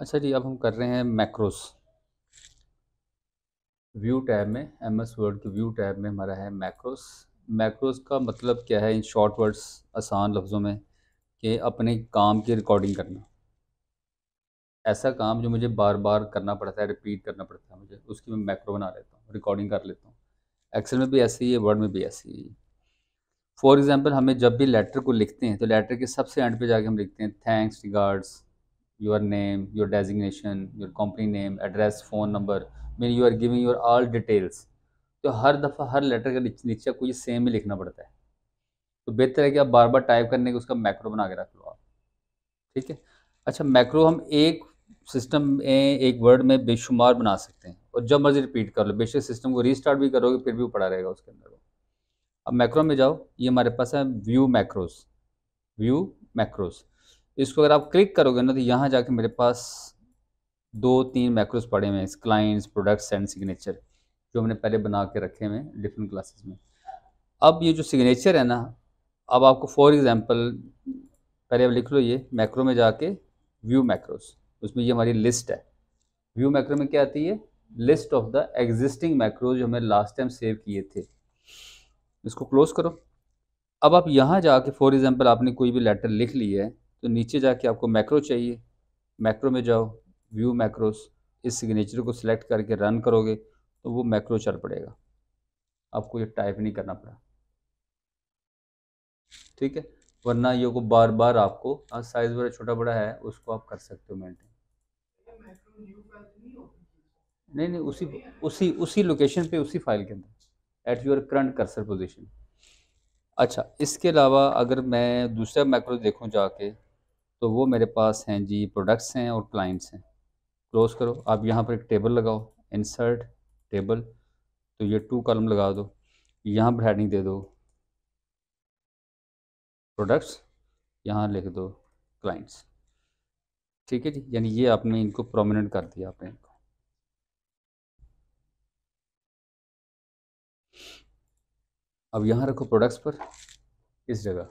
अच्छा जी अब हम कर रहे हैं मैक्रोस व्यू टैब में एम एस वर्ड के व्यू टैब में हमारा है मैक्रोस मैक्रोस का मतलब क्या है इन शॉर्ट वर्ड्स आसान लफ्ज़ों में कि अपने काम की रिकॉर्डिंग करना ऐसा काम जो मुझे बार बार करना पड़ता है रिपीट करना पड़ता है मुझे उसकी मैं मैक्रो बना लेता हूँ रिकॉर्डिंग कर लेता हूँ एक्सेल में भी ऐसे ही है वर्ड में भी ऐसे ही है फॉर एग्ज़ाम्पल हमें जब भी लेटर को लिखते हैं तो लेटर के सबसे एंड पे जाके हम लिखते हैं thanks regards your name, your designation, your company name, address, phone number. Mean you are giving your all details तो हर दफ़ा हर लेटर के नीचे आपको ये सेम ही लिखना पड़ता है तो बेहतर है कि आप बार बार टाइप करने के उसका मैक्रो बना के रख लो आप ठीक है अच्छा मैक्रो हम एक सिस्टम में एक वर्ड में बेशुमार बना सकते हैं और जब मर्ज़ी रिपीट कर लो बेशक सिस्टम को रीस्टार्ट भी करोगे फिर भी वो पड़ा रहेगा उसके अंदर वो अब मैक्रो में जाओ ये हमारे पास है व्यू मैक्रोस व्यू मैक्रोस इसको अगर आप क्लिक करोगे ना तो यहाँ जाके मेरे पास दो तीन मैक्रोस पड़े हुए हैं क्लाइंट्स प्रोडक्ट्स एंड सिग्नेचर जो हमने पहले बना के रखे हुए हैं डिफरेंट क्लासेस में अब ये जो सिग्नेचर है ना अब आपको फॉर एग्ज़ाम्पल पहले आप लिख लो ये मैक्रो में जाके व्यू मैक्रोस उसमें ये हमारी लिस्ट है व्यू मैक्रो में क्या आती है list of the existing macros जो हमने लास्ट टाइम सेव किए थे इसको क्लोज करो अब आप यहाँ जाके फॉर एग्ज़ाम्पल आपने कोई भी लेटर लिख लिया है तो नीचे जाके आपको मैक्रो चाहिए मैक्रो में जाओ व्यू मैक्रोस इस सिग्नेचर को सिलेक्ट करके रन करोगे तो वो मैक्रो चल पड़ेगा आपको ये टाइप नहीं करना पड़ा ठीक है वरना ये को बार बार आपको आज साइज़ वगैरह छोटा बड़ा है उसको आप कर सकते हो मेंटेन नहीं नहीं उसी उसी उसी लोकेशन पे उसी फाइल के अंदर at your current cursor position अच्छा इसके अलावा अगर मैं दूसरा मैक्रो देखूं जाके तो वो मेरे पास हैं जी प्रोडक्ट्स हैं और क्लाइंट्स हैं क्लोज़ करो आप यहाँ पर एक टेबल लगाओ इंसर्ट टेबल तो ये टू कॉलम लगा दो यहाँ पर हेडिंग दे दो प्रोडक्ट्स यहाँ लिख दो क्लाइंट्स ठीक है जी यानी ये आपने इनको प्रोमिनेंट कर दिया आपने इनको अब यहाँ रखो प्रोडक्ट्स पर इस जगह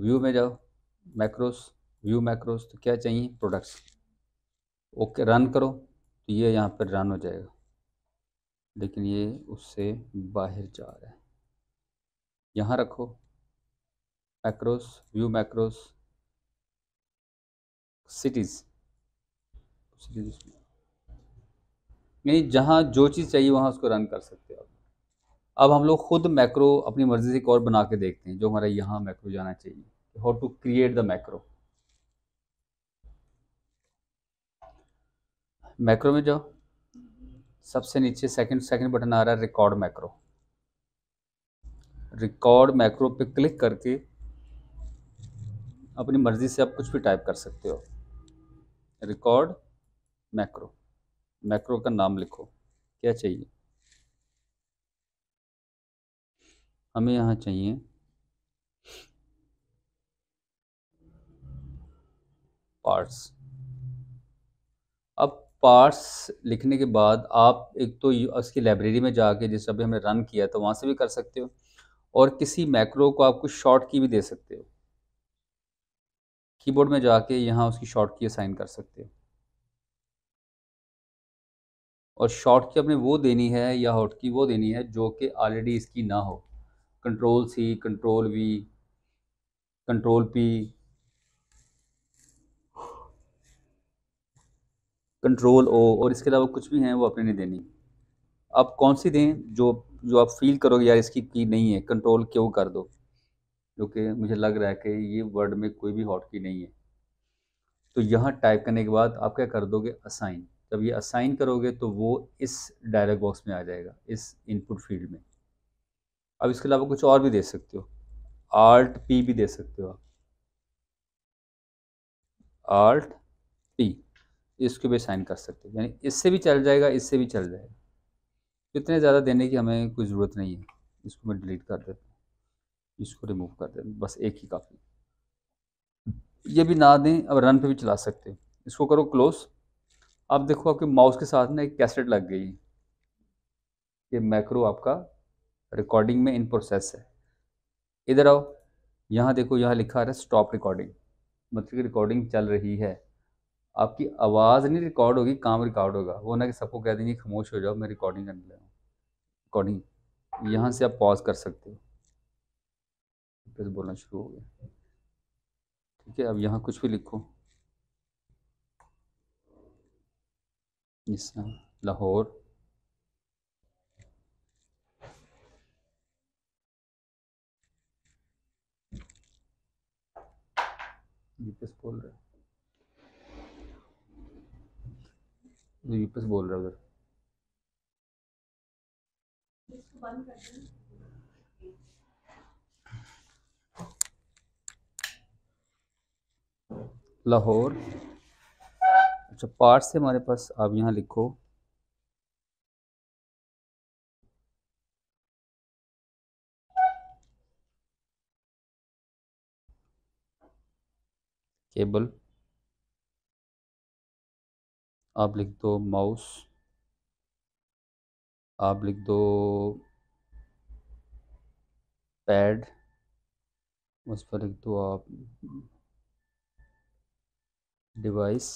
व्यू में जाओ मैक्रोस व्यू मैक्रोस तो क्या चाहिए प्रोडक्ट्स ओके रन करो तो ये यहाँ पर रन हो जाएगा लेकिन ये उससे बाहर जा रहा है यहाँ रखो मैक्रोस व्यू मैक्रोस सिटीज़ नहीं जहाँ जो चीज़ चाहिए वहाँ उसको रन कर सकते हो अब हम लोग खुद मैक्रो अपनी मर्ज़ी से एक और बना के देखते हैं जो हमारा यहाँ मैक्रो जाना चाहिए how to create the macro macro में जाओ सबसे नीचे सेकंड सेकंड बटन आ रहा है रिकॉर्ड मैक्रो रिकॉर्ड मैक्रो पे क्लिक करके अपनी मर्ज़ी से आप कुछ भी टाइप कर सकते हो रिकॉर्ड मैक्रो मैक्रो का नाम लिखो क्या चाहिए हमें यहाँ चाहिए पार्ट्स अब पार्ट्स लिखने के बाद आप एक तो उसकी लाइब्रेरी में जाके जिस अभी हमने रन किया तो वहाँ से भी कर सकते हो और किसी मैक्रो को आप कुछ शॉर्ट की भी दे सकते हो कीबोर्ड में जाके यहाँ उसकी शॉर्ट की असाइन कर सकते हो और शॉर्ट की आपने वो देनी है या हॉट की वो देनी है जो कि ऑलरेडी इसकी ना हो control C control V control P control O और इसके अलावा कुछ भी हैं वो अपने नहीं देनी आप कौन सी दें जो जो आप फील करोगे यार इसकी की नहीं है कंट्रोल क्यों कर दो जो कि मुझे लग रहा है कि ये वर्ड में कोई भी हॉट की नहीं है तो यहाँ टाइप करने के बाद आप क्या कर दोगे असाइन जब ये असाइन करोगे तो वो इस डायलॉग बॉक्स में आ जाएगा इस इनपुट फील्ड में अब इसके अलावा कुछ और भी दे सकते हो आर्ट पी भी दे सकते हो आप आर्ट पी इसके भी साइन कर सकते हैं यानी इससे भी चल जाएगा इससे भी चल जाएगा तो इतने ज़्यादा देने की हमें कोई ज़रूरत नहीं है इसको मैं डिलीट कर देता हूँ इसको रिमूव कर देता हूँ बस एक ही काफ़ी ये भी ना दें अब रन पे भी चला सकते हैं इसको करो क्लोज अब देखो आपके माउस के साथ ना एक कैसेट लग गई ये मैक्रो आपका रिकॉर्डिंग में इन प्रोसेस है इधर आओ यहाँ देखो यहाँ लिखा रहा है स्टॉप रिकॉर्डिंग मतलब कि रिकॉर्डिंग चल रही है आपकी आवाज़ नहीं रिकॉर्ड होगी काम रिकॉर्ड होगा वो ना कि सबको कह देंगे खामोश हो जाओ मैं रिकॉर्डिंग करने लगा रिकॉर्डिंग यहाँ से आप पॉज कर सकते हो फिर बोलना शुरू हो गया ठीक है अब यहाँ कुछ भी लिखो जिस लाहौर बोल रहे हैं जो यूपी से बोल रहा उधर लाहौर अच्छा पार्ट से हमारे पास आप यहाँ लिखो केबल आप लिख दो माउस आप लिख दो पैड उस पर लिख दो आप डिवाइस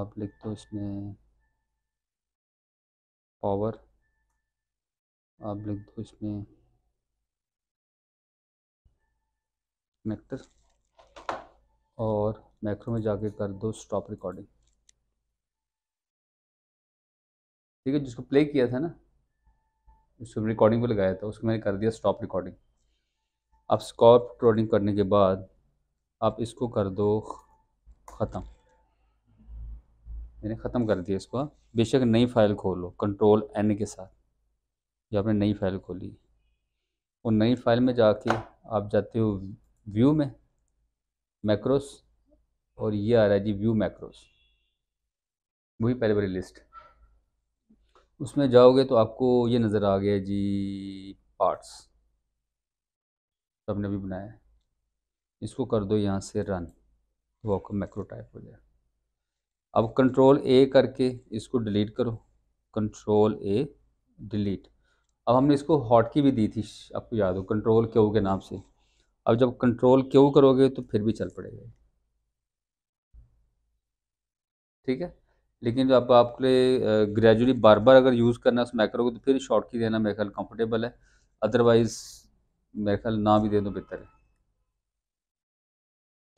आप लिख दो इसमें पावर आप लिख दो इसमें कनेक्टर और मैक्रो में जाके कर दो स्टॉप रिकॉर्डिंग ठीक है जिसको प्ले किया था ना उसको रिकॉर्डिंग पे लगाया था उसको मैंने कर दिया स्टॉप रिकॉर्डिंग अब स्कॉप रिकॉर्डिंग करने के बाद आप इसको कर दो ख़त्म मैंने ख़त्म कर दिया इसको हाँ. बेशक नई फाइल खोलो कंट्रोल एन के साथ जो आपने नई फाइल खोली और नई फाइल में जाके आप जाते हो व्यू में मैक्रोस और ये आ रहा है जी व्यू मैक्रोस वही पहले वाली लिस्ट उसमें जाओगे तो आपको ये नज़र आ गया जी पार्ट्स सबने भी बनाया इसको कर दो यहाँ से रन तो आपका मैक्रो टाइप हो जाए अब कंट्रोल ए करके इसको डिलीट करो कंट्रोल ए डिलीट अब हमने इसको हॉट की भी दी थी आपको याद हो कंट्रोल क्यू के नाम से अब जब कंट्रोल क्यू करोगे तो फिर भी चल पड़ेगा ठीक है लेकिन जो आप आपके लिए ग्रेजुअली बार बार अगर यूज़ करना उस मैक्रो को तो फिर शॉर्ट की देना मेरे ख्याल कंफर्टेबल है अदरवाइज़ मेरे ख्याल ना भी दे दो तो बेहतर है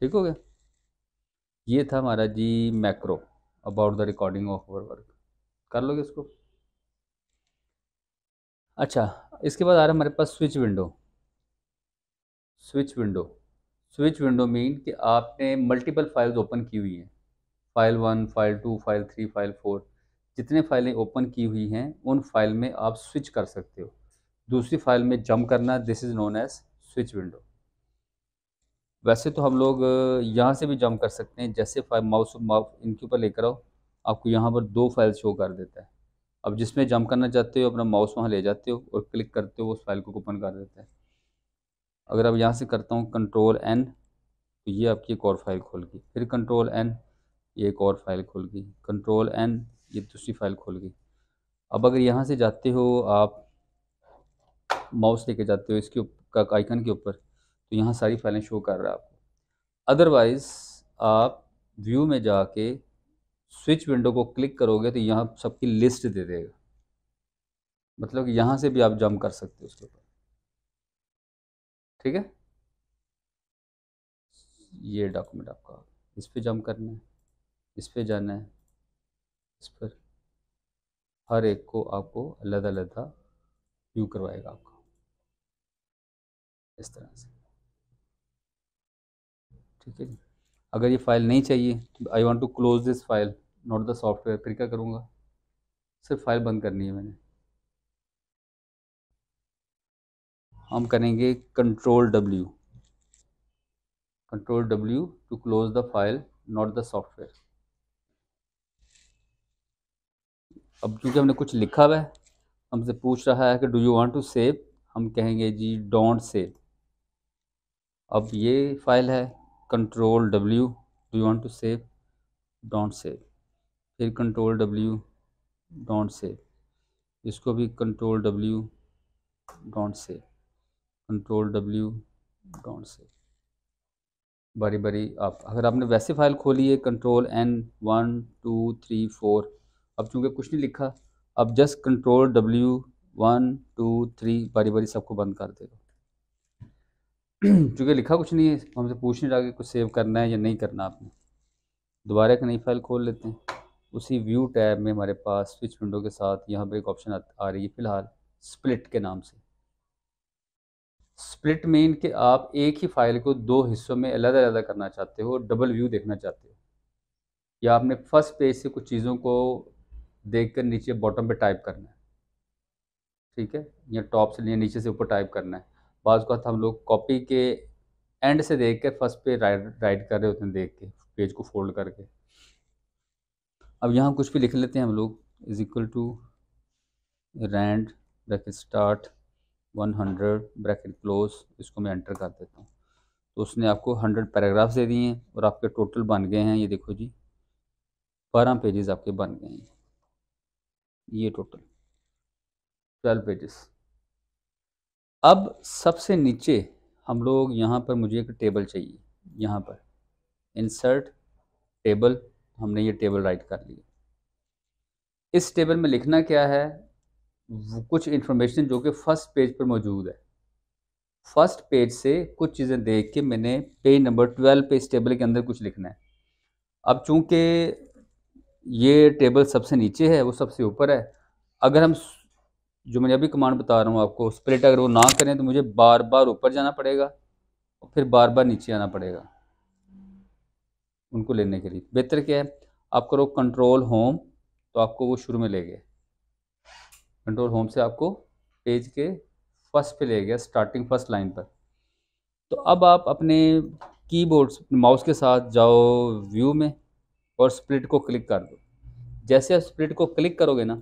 ठीक हो गया ये था हमारा जी macro about the recording of our work कर लोगे इसको अच्छा इसके बाद आ रहा है हमारे पास switch window switch window switch window mean कि आपने मल्टीपल फाइल्स ओपन की हुई हैं file one file two file three file four जितने फाइलें ओपन की हुई हैं उन फाइल में आप स्विच कर सकते हो दूसरी फाइल में जम करना this is known as switch window वैसे तो हम लोग यहाँ से भी जम कर सकते हैं जैसे माउस माउस इनके ऊपर लेकर आओ आपको यहाँ पर दो फाइल शो कर देता है अब जिसमें जम करना चाहते हो अपना माउस वहाँ ले जाते हो और क्लिक करते हो उस फाइल को ओपन कर देता है अगर अब यहाँ से करता हूँ कंट्रोल एन तो ये आपकी एक और फाइल खोल गई फिर कंट्रोल एन ये एक और फाइल खोल गई कंट्रोल एन ये दूसरी फाइल खोल गई अब अगर यहाँ से जाते हो आप माउस लेके जाते हो इसके का आइकन के ऊपर तो यहाँ सारी फाइलें शो कर रहा है आपको अदरवाइज़ आप व्यू में जाके स्विच विंडो को क्लिक करोगे तो यहाँ सबकी लिस्ट दे देगा मतलब कि यहाँ से भी आप जम कर सकते हो उसके ऊपर ठीक है ये डॉक्यूमेंट आपका इस पर जम करना है इस पर जाना है इस पर हर एक को आपको अलग अलग व्यू करवाएगा आपका इस तरह से ठीक है जी अगर ये फाइल नहीं चाहिए तो I want to close this file not the software फिर क्या करूँगा सिर्फ फाइल बंद करनी है मैंने हम करेंगे control W control W to close the file not the software अब क्योंकि हमने कुछ लिखा हुआ है हमसे पूछ रहा है कि do you want to save हम कहेंगे जी डोंट सेव अब ये फाइल है control W do you want to save don't save फिर कंट्रोल डब्ल्यू डोंट सेव इसको भी control W don't save control W don't save बड़ी बड़ी आप अगर आपने वैसे फाइल खोली है control N one two three four अब चूँकि कुछ नहीं लिखा अब just control W one two three बारी बारी सबको बंद कर देगा चूँकि लिखा कुछ नहीं है हमसे पूछ नहीं रहा कि कुछ सेव करना है या नहीं करना आपने दोबारा एक नई फाइल खोल लेते हैं उसी व्यू टैब में हमारे पास स्विच विंडो के साथ यहाँ पर एक ऑप्शन आ रही है फ़िलहाल स्प्लिट के नाम से स्प्लिट मीन के आप एक ही फाइल को दो हिस्सों में अलग अलग करना चाहते हो डबल व्यू देखना चाहते हो या आपने फर्स्ट पेज से कुछ चीज़ों को देख कर नीचे बॉटम पे टाइप करना है ठीक है या टॉप से लिए नीचे से ऊपर टाइप करना है बाद उसका हम लोग कॉपी के एंड से देख के फर्स्ट पे राइट राइट कर रहे होते हैं देख के पेज को फोल्ड करके अब यहाँ कुछ भी लिख लेते हैं हम लोग is equal to rand bracket start one hundred bracket close इसको मैं एंटर कर देता हूँ तो उसने आपको हंड्रेड पैराग्राफ्स दे दिए हैं और आपके टोटल बन गए हैं ये देखो जी बारह पेजेस आपके बन गए हैं ये टोटल ट्वेल्व पेजेस अब सबसे नीचे हम लोग यहाँ पर मुझे एक टेबल चाहिए यहाँ पर इंसर्ट टेबल हमने ये टेबल राइट कर लिया इस टेबल में लिखना क्या है कुछ इन्फॉर्मेशन जो कि फ़र्स्ट पेज पर मौजूद है फ़र्स्ट पेज से कुछ चीज़ें देख के मैंने पेज नंबर ट्वेल्व पे इस टेबल के अंदर कुछ लिखना है अब चूंकि ये टेबल सबसे नीचे है वो सबसे ऊपर है अगर हम जो मैंने अभी कमांड बता रहा हूँ आपको स्प्लिट अगर वो ना करें तो मुझे बार बार ऊपर जाना पड़ेगा और फिर बार बार नीचे आना पड़ेगा उनको लेने के लिए बेहतर क्या है आप करो कंट्रोल होम तो आपको वो शुरू में ले गए कंट्रोल होम से आपको पेज के फर्स्ट पे ले गया स्टार्टिंग फर्स्ट लाइन पर तो अब आप अपने कीबोर्ड माउस के साथ जाओ व्यू में और स्प्लिट को क्लिक कर दो जैसे आप स्प्लिट को क्लिक करोगे ना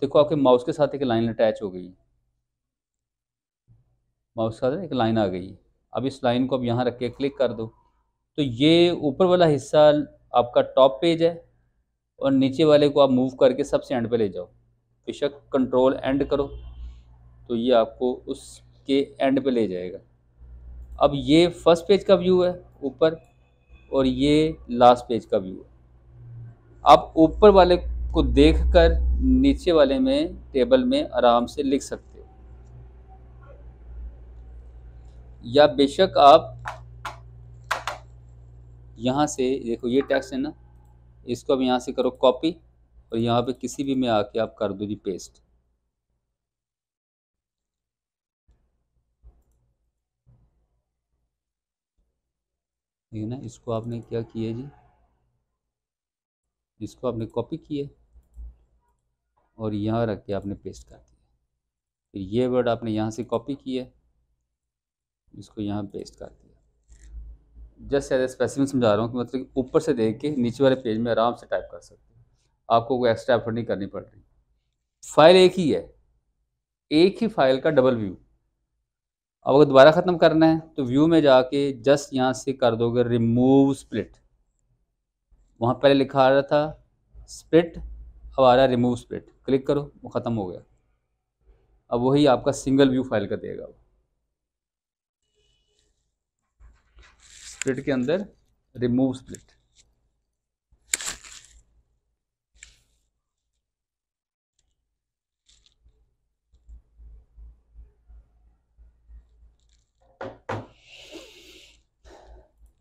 देखो आपके माउस के साथ एक लाइन अटैच हो गई माउस के साथ एक लाइन आ गई अब इस लाइन को आप यहाँ रख के क्लिक कर दो तो ये ऊपर वाला हिस्सा आपका टॉप पेज है और नीचे वाले को आप मूव करके सबसे एंड पे ले जाओ बेशक कंट्रोल एंड करो तो ये आपको उसके एंड पे ले जाएगा अब ये फर्स्ट पेज का व्यू है ऊपर और ये लास्ट पेज का व्यू है आप ऊपर वाले को देखकर नीचे वाले में टेबल में आराम से लिख सकते हो या बेशक आप यहाँ से देखो ये टैक्स है ना इसको अब यहाँ से करो कॉपी और यहाँ पे किसी भी में आके आप कर दो जी पेस्ट ठीक है ना इसको आपने क्या किया जी जिसको आपने कॉपी किया और यहाँ रख के आपने पेस्ट कर दिया फिर ये वर्ड आपने यहाँ से कॉपी किया इसको यहाँ पेस्ट कर दिया जस्ट ऐसे स्पेसिफिक समझा रहा हूँ कि मतलब कि ऊपर से देख के नीचे वाले पेज में आराम से टाइप कर सकते हो आपको कोई एक्स्ट्रा एफर्ट नहीं करनी पड़ रही फाइल एक ही है एक ही फाइल का डबल व्यू अब अगर दोबारा ख़त्म करना है तो व्यू में जाके जस्ट यहाँ से कर दोगे रिमूव स्प्लिट वहाँ पहले लिखा आ रहा था स्प्रिट अब आ रहा है रिमूव स्प्रिट क्लिक करो वो ख़त्म हो गया अब वही आपका सिंगल व्यू फाइल कर देगा वो स्प्रिट के अंदर रिमूव स्प्रिट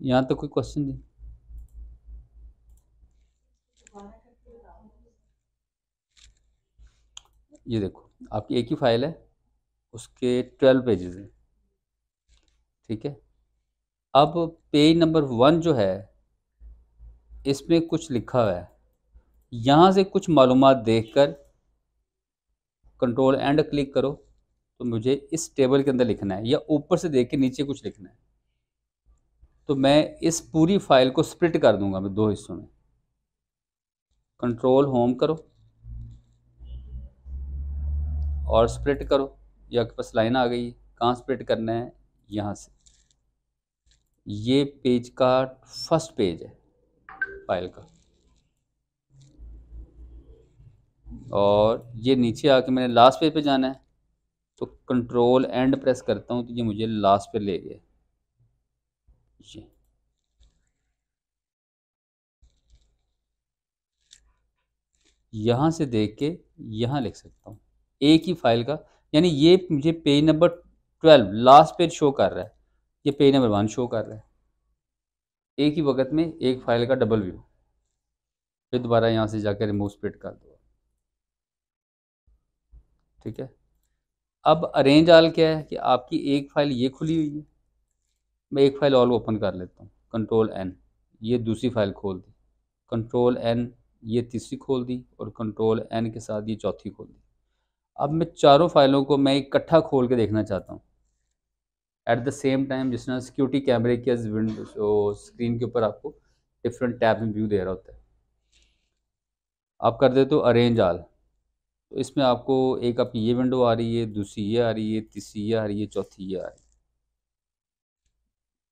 यहाँ तक तो कोई क्वेश्चन नहीं ये देखो आपकी एक ही फाइल है उसके ट्वेल्व पेजेस हैं ठीक है अब पेज नंबर वन जो है इसमें कुछ लिखा हुआ है यहाँ से कुछ मालूम देखकर कंट्रोल एंड क्लिक करो तो मुझे इस टेबल के अंदर लिखना है या ऊपर से देख के नीचे कुछ लिखना है तो मैं इस पूरी फाइल को स्प्लिट कर दूंगा मैं दो हिस्सों में कंट्रोल होम करो और स्प्लिट करो ये आपके पास लाइन आ गई कहाँ स्प्लिट करना है यहाँ से ये पेज का फर्स्ट पेज है फाइल का और ये नीचे आके मैंने लास्ट पेज पे जाना है तो कंट्रोल एंड प्रेस करता हूँ तो ये मुझे लास्ट पे ले गया ये यहाँ से देख के यहाँ लिख सकता हूँ एक ही फाइल का यानी ये मुझे page number twelve last page show कर रहा है ये पेज नंबर वन शो कर रहा है एक ही वक्त में एक फाइल का डबल व्यू फिर दोबारा यहाँ से जाकर रिमूव स्प्लिट कर दो ठीक है अब अरेंज आल क्या है कि आपकी एक फाइल ये खुली हुई है मैं एक फाइल ऑल ओपन कर लेता हूँ कंट्रोल एन ये दूसरी फाइल खोल दी कंट्रोल एन ये तीसरी खोल दी और कंट्रोल एन के साथ ये चौथी खोल दी अब मैं चारों फाइलों को मैं इकट्ठा खोल के देखना चाहता हूँ एट द सेम टाइम जिस तरह सिक्योरिटी कैमरे के विंडो स्क्रीन के ऊपर आपको डिफरेंट टैब में व्यू दे रहा होता है आप कर देते हो अरेंज आल तो इसमें आपको एक आपकी ये विंडो आ रही है दूसरी ये आ रही है तीसरी ये आ रही है चौथी ये आ रही है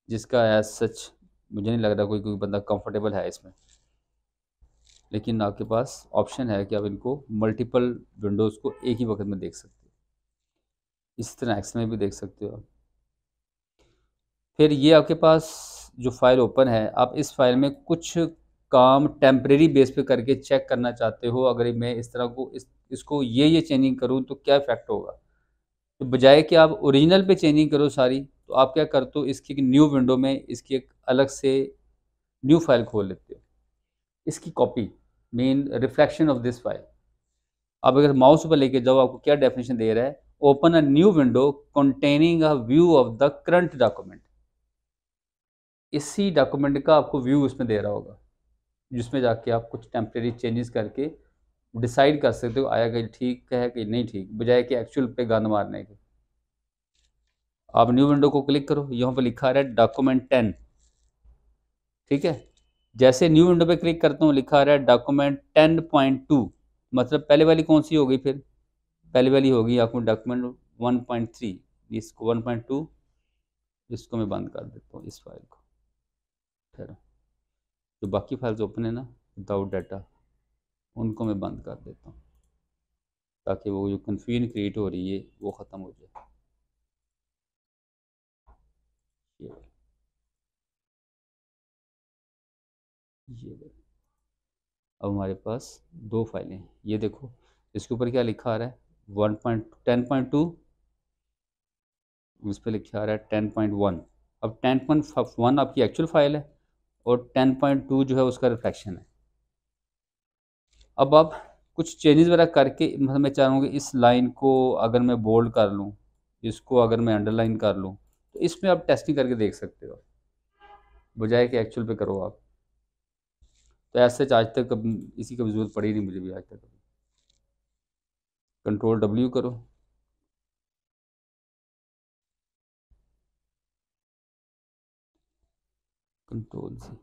जिसका एज सच मुझे नहीं लग रहा कोई कोई बंदा कंफर्टेबल है इसमें लेकिन आपके पास ऑप्शन है कि आप इनको मल्टीपल विंडोज़ को एक ही वक्त में देख सकते हो इसी तरह एक्स में भी देख सकते हो आप फिर ये आपके पास जो फाइल ओपन है आप इस फाइल में कुछ काम टेम्प्रेरी बेस पे करके चेक करना चाहते हो अगर मैं इस तरह को इस इसको ये ये चेंजिंग करूँ तो क्या इफेक्ट होगा तो बजाय कि आप ओरिजिनल पे चेंजिंग करो सारी तो आप क्या करते हो इसकी एक न्यू विंडो में इसकी एक अलग से न्यू फाइल खोल लेते हो इसकी कॉपी मेन रिफ्लेक्शन ऑफ दिस फाइल अब अगर माउस पर लेके जाओ आपको क्या डेफिनेशन दे रहा है open a new window containing a view of the current document इसी डॉक्यूमेंट का आपको व्यू इसमें दे रहा होगा जिसमें जाके आप कुछ टेम्प्रेरी चेंजेस करके डिसाइड कर सकते हो आया कहीं ठीक है कि नहीं ठीक बजाय कि एक्चुअल पे गंद मारने के आप न्यू विंडो को क्लिक करो यहाँ पर लिखा रहा है डॉक्यूमेंट टेन ठीक है जैसे न्यू विंडो पे क्लिक करता हूँ लिखा रहा है डॉक्यूमेंट टेन पॉइंट टू मतलब पहले वाली कौन सी हो गई फिर पहले वाली होगी आपको डॉक्यूमेंट वन पॉइंट थ्री इसको वन पॉइंट टू इसको मैं बंद कर देता हूँ इस फाइल को फिर जो बाकी फाइल्स ओपन है ना विदाउट डाटा उनको मैं बंद कर देता हूँ ताकि वो जो कन्फ्यूजन क्रिएट हो रही है वो ख़त्म हो जाए ये देखो अब हमारे पास दो फाइलें हैं ये देखो इसके ऊपर क्या लिखा आ रहा है one point ten point two उस पर लिखा आ रहा है टेन पॉइंट वन अब टेन पॉइंट वन आपकी एक्चुअल फाइल है और टेन पॉइंट टू जो है उसका रिफ्लेक्शन है अब आप कुछ चेंजेस वगैरह करके मतलब मैं चाह रहा हूँ कि इस लाइन को अगर मैं बोल्ड कर लूँ इसको अगर मैं अंडरलाइन कर लूँ तो इसमें आप टेस्टिंग करके देख सकते हो बजाय कि एक्चुअल पे करो आप तो ऐसे आज तक इसी कभी जरूरत पड़ी नहीं मुझे भी आज तक कंट्रोल डब्ल्यू करो कंट्रोल सी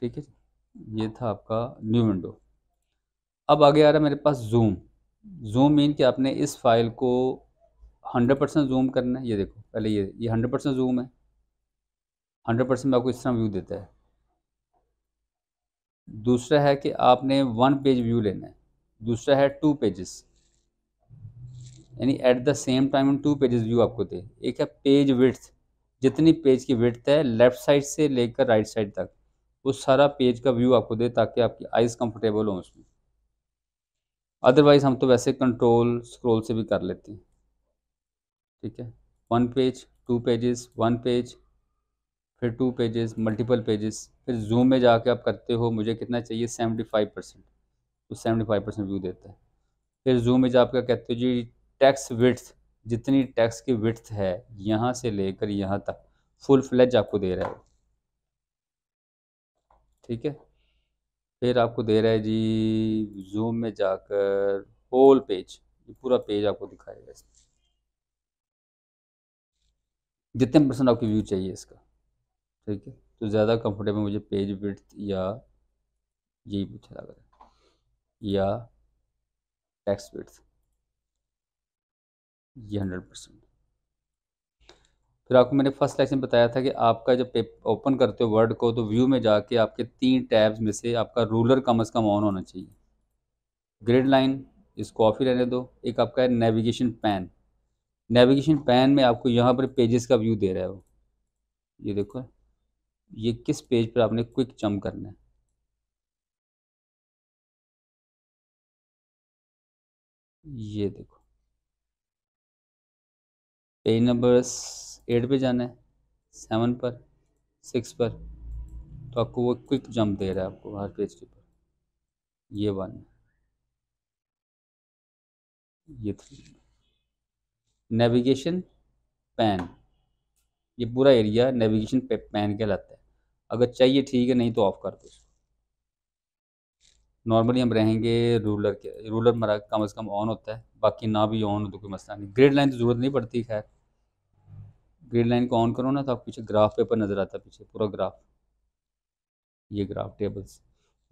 ठीक है ये था आपका न्यू विंडो अब आगे आ रहा है मेरे पास जूम जूम मीन कि आपने इस फाइल को हंड्रेड परसेंट जूम करना है ये देखो पहले ये ये हंड्रेड परसेंट जूम है हंड्रेड परसेंट आपको इस तरह व्यू देता है दूसरा है कि आपने वन पेज व्यू लेना है दूसरा है टू पेजेस यानी एट द सेम टाइम हम टू पेजेस व्यू आपको दे एक है पेज विथ जितनी पेज की विथ है लेफ़्ट साइड से लेकर राइट साइड तक वो सारा पेज का व्यू आपको दे ताकि आपकी आइज़ कंफर्टेबल हो उसमें अदरवाइज़ हम तो वैसे कंट्रोल स्क्रोल से भी कर लेते हैं ठीक है one page two pages one page फिर टू पेजेस मल्टीपल पेजेस फिर जूम में जाके आप करते हो मुझे कितना चाहिए सेवेंटी फाइव परसेंट तो सेवेंटी फाइव परसेंट व्यू देता है फिर जूम में जाकर कहते हो जी टैक्स विथ जितनी टैक्स की विथ है यहाँ से लेकर यहाँ तक फुल फ्लैज आपको दे रहा है ठीक है फिर आपको दे रहा है जी जूम में जाकर होल पेज पूरा पेज आपको दिखाएगा इसमें जितने परसेंट आपकी व्यू चाहिए इसका ठीक है तो ज़्यादा कंफर्टेबल मुझे पेज विथ या यही पूछा लग रहा है या टैक्स विथ ये हंड्रेड परसेंट फिर आपको मैंने फर्स्ट लेक्चर बताया था कि आपका जब ओपन करते हो वर्ड को तो व्यू में जाके आपके तीन टैब्स में से आपका रूलर कम अज़ कम ऑन होना चाहिए ग्रिड लाइन इसको ऑफ ही रहने दो एक आपका है नेविगेशन पैन नेविगेशन पैन में आपको यहाँ पर पेजेस का व्यू दे रहा है वो ये देखो ये किस पेज पर आपने क्विक जंप करना है ये देखो पेज नंबर एट पे जाना है सेवन पर सिक्स पर तो आपको वो क्विक जंप दे रहा है आपको हर पेज के ऊपर ये वन ये थ्री नेविगेशन पैन ये पूरा एरिया नेविगेशन पैन कहलाता है अगर चाहिए ठीक है नहीं तो ऑफ कर दो नॉर्मली हम रहेंगे रूलर के रूलर हमारा कम से कम ऑन होता है बाकी ना भी ऑन हो तो कोई मसला नहीं ग्रेड लाइन तो ज़रूरत नहीं पड़ती खैर ग्रेड लाइन को ऑन करो ना तो आप पीछे ग्राफ पेपर नज़र आता है पीछे पूरा ग्राफ ये ग्राफ टेबल्स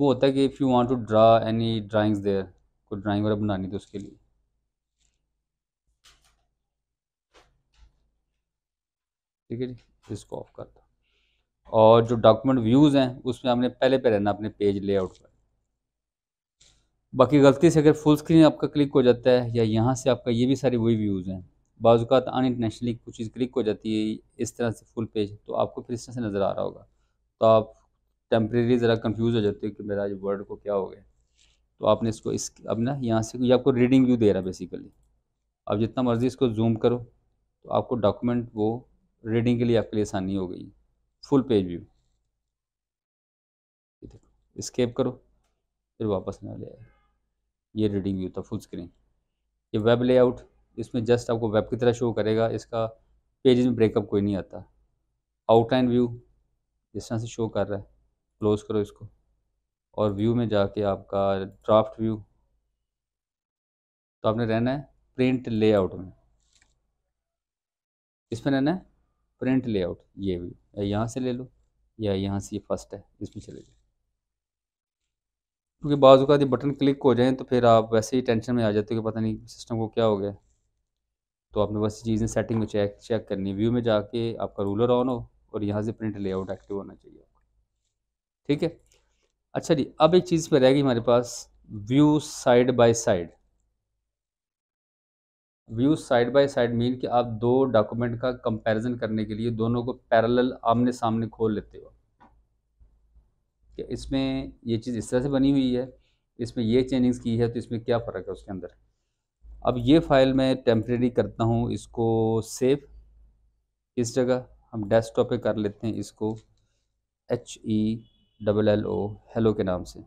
वो होता है कि if you want to draw any drawings there कोई ड्राइंग वगैरह बनानी तो उसके लिए ठीक है जी इसको ऑफ कर दो और जो डॉक्यूमेंट व्यूज़ हैं उसमें आपने पहले पे रहना अपने पेज लेआउट पर बाकी गलती से अगर फुल स्क्रीन आपका क्लिक हो जाता है या यहाँ से आपका ये भी सारे वही व्यूज़ हैं बाजूकात अन इंटरनेशनली कुछ चीज़ क्लिक हो जाती है इस तरह से फुल पेज तो आपको फिर इस तरह से नज़र आ रहा होगा तो आप टेम्प्रेरी ज़रा कन्फ्यूज़ हो जाते हो कि मेरा ये वर्ड को क्या हो गया तो आपने इसको इस अब ना यहाँ से ये आपको रीडिंग व्यू दे रहा है बेसिकली अब जितना मर्ज़ी इसको जूम करो तो आपको डॉक्यूमेंट वो रीडिंग के लिए आपके लिए आसानी हो गई फुल पेज व्यू देखो स्केप करो फिर वापस ना ले आए ये रीडिंग व्यू था फुल स्क्रीन ये वेब लेआउट इसमें जस्ट आपको वेब की तरह शो करेगा इसका पेज में ब्रेकअप कोई नहीं आता आउटलाइन व्यू जिस तरह से शो कर रहा है क्लोज करो इसको और व्यू में जाके आपका ड्राफ्ट व्यू तो आपने रहना है प्रिंट लेआउट में इसमें रहना है प्रिंट लेआउट ये व्यू यहाँ से ले लो या यहाँ से ये फर्स्ट है इसमें चले जाओ क्योंकि का ये बटन क्लिक हो जाए तो फिर आप वैसे ही टेंशन में आ जाते हो कि पता नहीं सिस्टम को क्या हो गया तो आपने बस चीज़ें सेटिंग में चेक चेक करनी है व्यू में जाके आपका रूलर ऑन हो और यहाँ से प्रिंट लेआउट एक्टिव होना चाहिए आपको ठीक है अच्छा जी अब एक चीज़ पर रहेगी हमारे पास view side by side views side by side mean कि आप दो डॉक्यूमेंट का कंपैरिजन करने के लिए दोनों को पैरेलल आमने सामने खोल लेते हो कि इसमें ये चीज़ इस तरह से बनी हुई है इसमें ये चेंजिंग्स की है तो इसमें क्या फ़र्क है उसके अंदर अब ये फ़ाइल मैं टेम्प्रेरी करता हूँ इसको सेव इस जगह हम डेस्क पे कर लेते हैं इसको H E double L O hello के नाम से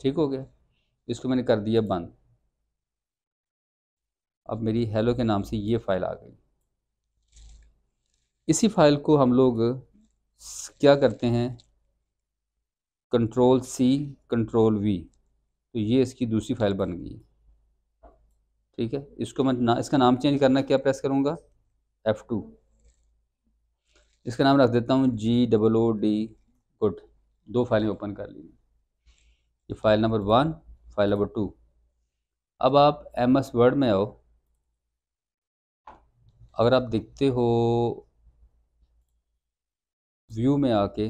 ठीक हो गया इसको मैंने कर दिया बंद अब मेरी हेलो के नाम से ये फ़ाइल आ गई इसी फाइल को हम लोग क्या करते हैं कंट्रोल सी कंट्रोल वी तो ये इसकी दूसरी फाइल बन गई ठीक है इसको मैं ना इसका नाम चेंज करना क्या प्रेस करूँगा एफ़ टू इसका नाम रख देता हूँ G double O D good दो फाइलें ओपन कर ली ये file number one file number two अब आप एम एस वर्ड में आओ अगर आप देखते हो व्यू में आके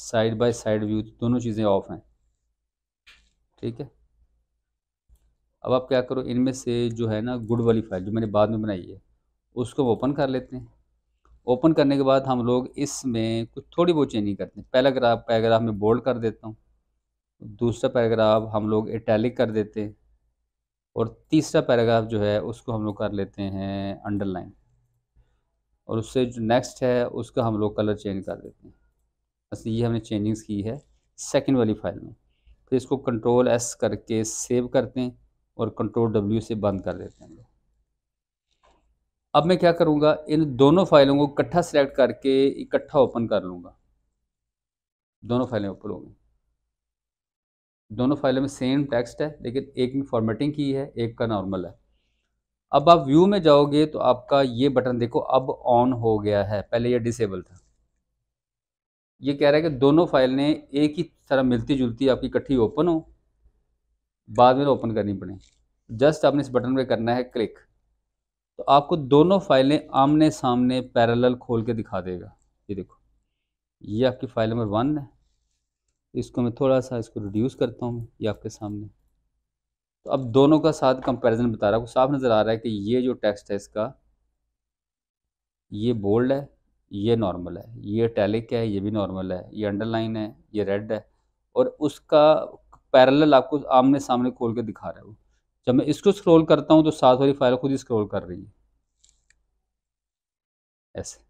साइड बाय साइड व्यू दोनों चीज़ें ऑफ हैं ठीक है अब आप क्या करो इनमें से जो है ना गुड वाली फाइल जो मैंने बाद में बनाई है उसको ओपन कर लेते हैं ओपन करने के बाद हम लोग इसमें कुछ थोड़ी बहुत चेंजिंग करते हैं पहला ग्राफ पैराग्राफ में बोल्ड कर देता हूँ दूसरा पैराग्राफ हम लोग इटैलिक कर देते हैं और तीसरा पैराग्राफ जो है उसको हम लोग कर लेते हैं अंडरलाइन और उससे जो नेक्स्ट है उसका हम लोग कलर चेंज कर देते हैं बस ये हमने चेंजिंग्स की है सेकंड वाली फाइल में फिर तो इसको कंट्रोल एस करके सेव करते हैं और कंट्रोल डब्ल्यू से बंद कर देते हैं लोग अब मैं क्या करूँगा इन दोनों फाइलों को इकट्ठा सेलेक्ट करके इकट्ठा ओपन कर लूँगा दोनों फाइलें ओपन होंगी दोनों फाइलों में सेम टेक्स्ट है लेकिन एक में फॉर्मेटिंग की है एक का नॉर्मल है अब आप व्यू में जाओगे तो आपका ये बटन देखो अब ऑन हो गया है पहले ये डिसेबल था ये कह रहा है कि दोनों फाइल ने एक ही तरह मिलती जुलती आपकी इकट्ठी ओपन हो बाद में ओपन तो करनी पड़े जस्ट आपने इस बटन पे करना है क्लिक तो आपको दोनों फाइलें आमने सामने पैरेलल खोल के दिखा देगा ये देखो ये आपकी फाइल नंबर वन है इसको मैं थोड़ा सा इसको रिड्यूस करता हूँ ये आपके सामने तो अब दोनों का साथ कंपैरिजन बता रहा हूँ साफ नज़र आ रहा है कि ये जो टेक्स्ट है इसका ये बोल्ड है ये नॉर्मल है ये टैलिक है ये भी नॉर्मल है ये अंडरलाइन है ये रेड है और उसका पैरेलल आपको आमने सामने खोल के दिखा रहा है वो जब मैं इसको स्क्रोल करता हूँ तो साथ वाली फाइल खुद ही स्क्रोल कर रही है ऐसे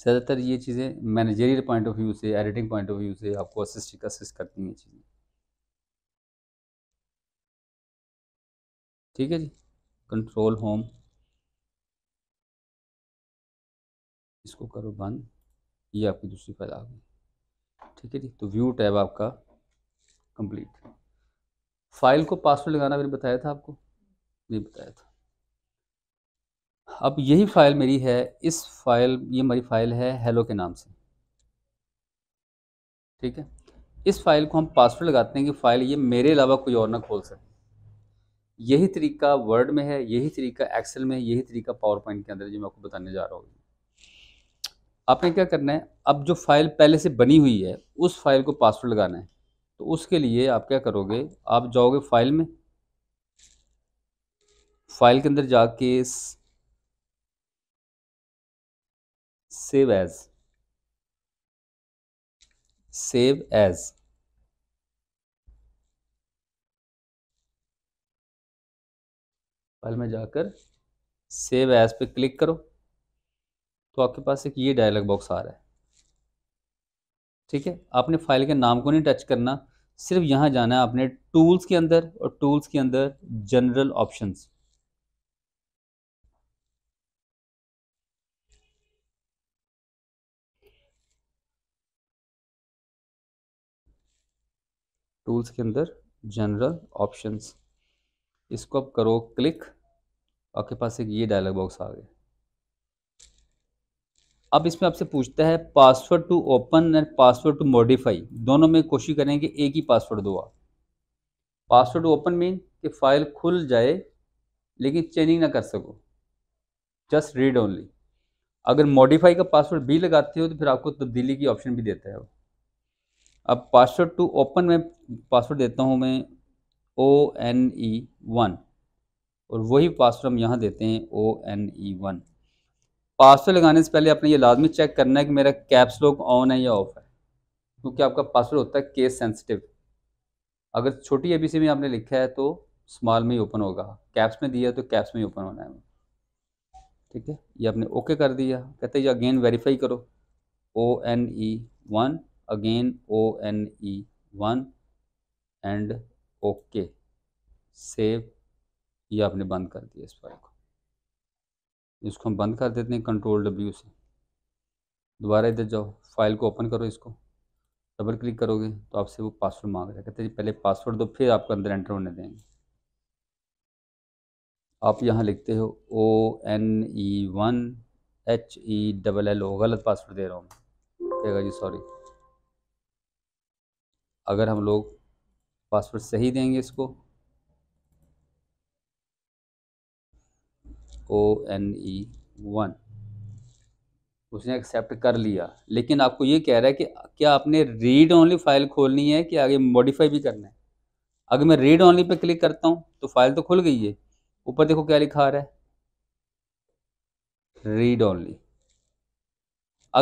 ज़्यादातर ये चीज़ें मैनेजरियल पॉइंट ऑफ व्यू से एडिटिंग पॉइंट ऑफ व्यू से आपको असिस्ट असिस्ट करती हैं चीज़ें ठीक है जी कंट्रोल होम इसको करो बंद ये आपकी दूसरी फाइल आ गई ठीक है जी तो व्यू टैब आपका कंप्लीट फाइल को पासवर्ड लगाना मैंने बताया था आपको नहीं बताया था अब यही फ़ाइल मेरी है इस फाइल ये मेरी फ़ाइल है हेलो के नाम से ठीक है इस फाइल को हम पासवर्ड लगाते हैं कि फ़ाइल ये मेरे अलावा कोई और ना खोल सके यही तरीका वर्ड में है यही तरीका एक्सेल में यही तरीका पावर पॉइंट के अंदर जो मैं आपको बताने जा रहा हूँ आपने क्या करना है अब जो फाइल पहले से बनी हुई है उस फाइल को पासवर्ड लगाना है तो उसके लिए आप क्या करोगे आप जाओगे फाइल में फाइल के अंदर जाके save as save as file में जाकर सेव एज पे क्लिक करो तो आपके पास एक ये डायलॉग बॉक्स आ रहा है ठीक है आपने फाइल के नाम को नहीं टच करना सिर्फ यहां जाना है आपने टूल्स के अंदर और टूल्स के अंदर जनरल ऑप्शंस टूल्स के अंदर जनरल ऑप्शंस इसको आप करो क्लिक आपके पास एक ये डायलॉग बॉक्स आ गया अब इसमें आपसे पूछता है password to open and password to modify दोनों में कोशिश करें कि एक ही पासवर्ड दो आप पासवर्ड ओपन मीन कि फाइल खुल जाए लेकिन चेंजिंग ना कर सको जस्ट रीड ओनली अगर मॉडिफाई का पासवर्ड भी लगाते हो तो फिर आपको तब्दीली तो की ऑप्शन भी देता है वो अब पासवर्ड टू ओपन में पासवर्ड देता हूँ मैं ओ एन ई वन और वही पासवर्ड हम यहाँ देते हैं O N E one password लगाने से पहले आपने ये लाजमी चेक करना है कि मेरा कैप्स लॉक ऑन है या ऑफ है क्योंकि आपका पासवर्ड होता है केस सेंसिटिव अगर छोटी एबीसी में आपने लिखा है तो स्मॉल में ही ओपन होगा कैप्स में दिया तो कैप्स में ही ओपन होना है ठीक है ये आपने ओके कर दिया कहते हैं अगेन वेरीफाई करो O N E one again O N E one and okay save ये आपने बंद कर दिया इस फाइल को इसको हम बंद कर देते हैं कंट्रोल डब्ल्यू से दोबारा इधर जाओ फाइल को ओपन करो इसको डबल क्लिक करोगे तो आपसे वो पासवर्ड मांग रहा है कहते हैं पहले पासवर्ड दो फिर आपको अंदर एंटर होने देंगे आप यहाँ लिखते हो O N E one H E double L O गलत पासवर्ड दे रहा हूँ मैं कहेगा जी सॉरी अगर हम लोग पासवर्ड सही देंगे इसको ओ एन ई वन उसने एक्सेप्ट कर लिया लेकिन आपको ये कह रहा है कि क्या आपने रीड ओनली फाइल खोलनी है कि आगे मॉडिफाई भी करना है अगर मैं रीड ओनली पे क्लिक करता हूँ तो फाइल तो खुल गई है ऊपर देखो क्या लिखा आ रहा है रीड ओनली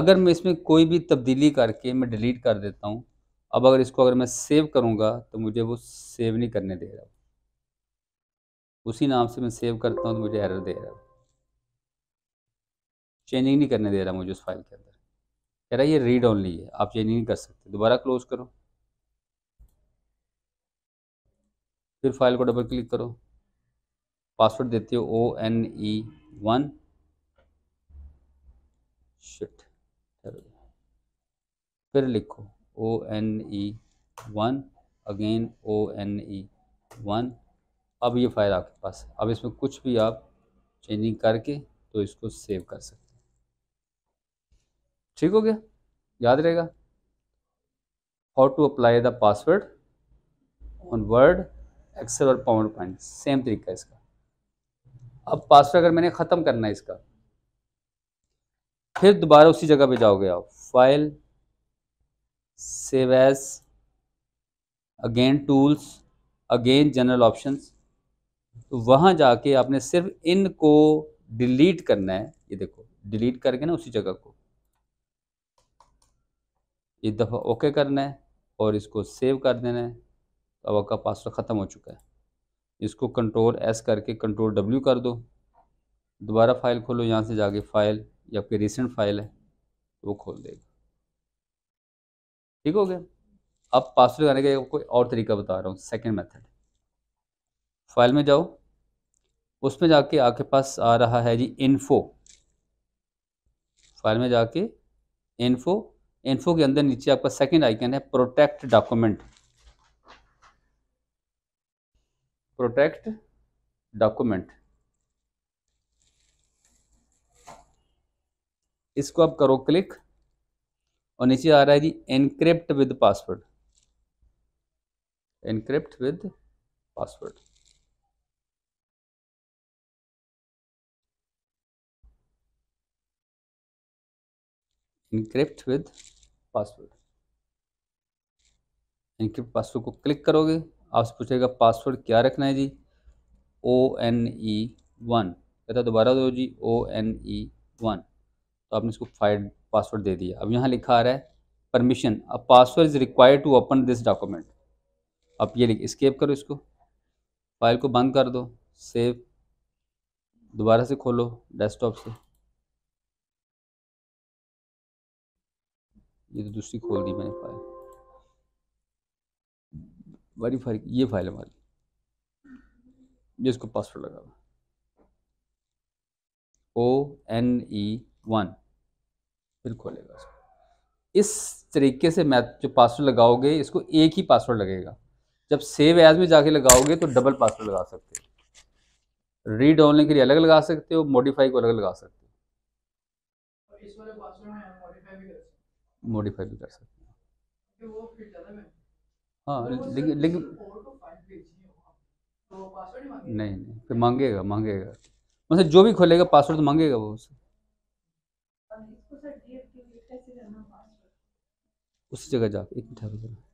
अगर मैं इसमें कोई भी तब्दीली करके मैं डिलीट कर देता हूँ अब अगर इसको अगर मैं सेव करूँगा तो मुझे वो सेव नहीं करने दे रहा उसी नाम से मैं सेव करता हूँ तो मुझे एरर दे रहा चेंजिंग नहीं करने दे रहा मुझे उस फाइल के अंदर कह रहा ये रीड ओनली है आप चेंजिंग नहीं कर सकते दोबारा क्लोज करो फिर फाइल को डबल क्लिक करो पासवर्ड देते हो O N E one shit फिर लिखो O N E one again O N E one अब ये फाइल आपके पास है अब इसमें कुछ भी आप चेंजिंग करके तो इसको सेव कर सकते हैं ठीक हो गया याद रहेगा how to apply the password on word excel और पावर पॉइंट सेम तरीका इसका अब पासवर्ड अगर मैंने ख़त्म करना है इसका फिर दोबारा उसी जगह पे जाओगे आप file save as again tools again general options तो वहाँ जाके आपने सिर्फ इन को डिलीट करना है ये देखो डिलीट करके ना उसी जगह को एक दफ़ा ओके करना है और इसको सेव कर देना है तो अब आपका पासवर्ड ख़त्म हो चुका है इसको कंट्रोल एस करके कंट्रोल डब्ल्यू कर दो दोबारा फाइल खोलो यहाँ से जाके फाइल या फिर रिसेंट फाइल है वो खोल देगा ठीक हो गया अब पासवर्ड लगाने का कोई और तरीका बता रहा हूँ सेकेंड मेथड फाइल में जाओ उसमें जाके आपके पास आ रहा है जी इन्फो फाइल में जाके इन्फो इन्फो के अंदर नीचे आपका सेकंड आइकन है प्रोटेक्ट डॉक्यूमेंट प्रोटेक्ट डॉक्यूमेंट इसको आप करो क्लिक और नीचे आ रहा है जी encrypt with password encrypt with password encrypt with password encrypt password को क्लिक करोगे आपसे पूछेगा पासवर्ड क्या रखना है जी ओ एन ई वन कहता दोबारा दो जी ओ एन ई वन तो आपने इसको फाइड पासवर्ड दे दिया अब यहाँ लिखा आ रहा है permission uh password is required to open this document अब ये लिख स्केप करो इसको फाइल को बंद कर दो सेव दोबारा से खोलो डेस्कटॉप से ये तो दूसरी खोल दी मैंने फाइल बड़ी फर्क ये फाइल हमारी ये इसको पासवर्ड लगा ओ एन ई वन फिर खोलेगा उसको इस तरीके से मैथ जो पासवर्ड लगाओगे इसको एक ही पासवर्ड लगेगा जब सेव एज में जाके लगाओगे तो डबल पासवर्ड लगा सकते हो रीड ऑनली के लिए अलग लगा सकते हो मॉडिफाई को अलग लगा सकते हो मॉडिफाई भी कर सकते हो हाँ तो लेकिन लेकिन तो नहीं नहीं फिर मांगेगा मांगेगा मतलब जो भी खोलेगा पासवर्ड तो मांगेगा वो उससे उस जगह जाके एक मिनट